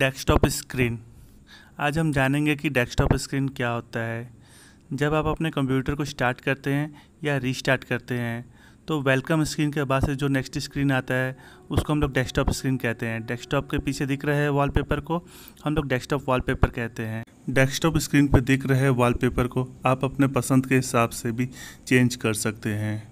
desktop screen आज हम जानेंगे कि डेस्कटॉप स्क्रीन क्या होता है जब आप अपने कंप्यूटर को स्टार्ट करते हैं या रीस्टार्ट करते हैं तो वेलकम स्क्रीन के बाद से जो नेक्स्ट स्क्रीन आता है उसको हम लोग डेस्कटॉप स्क्रीन कहते हैं डेस्कटॉप के पीछे दिख रहे वॉलपेपर को हम लोग डेस्कटॉप वॉलपेपर कहते हैं डेस्कटॉप स्क्रीन पर दिख रहे वॉलपेपर को आप अपने पसंद के हिसाब से भी चेंज कर सकते हैं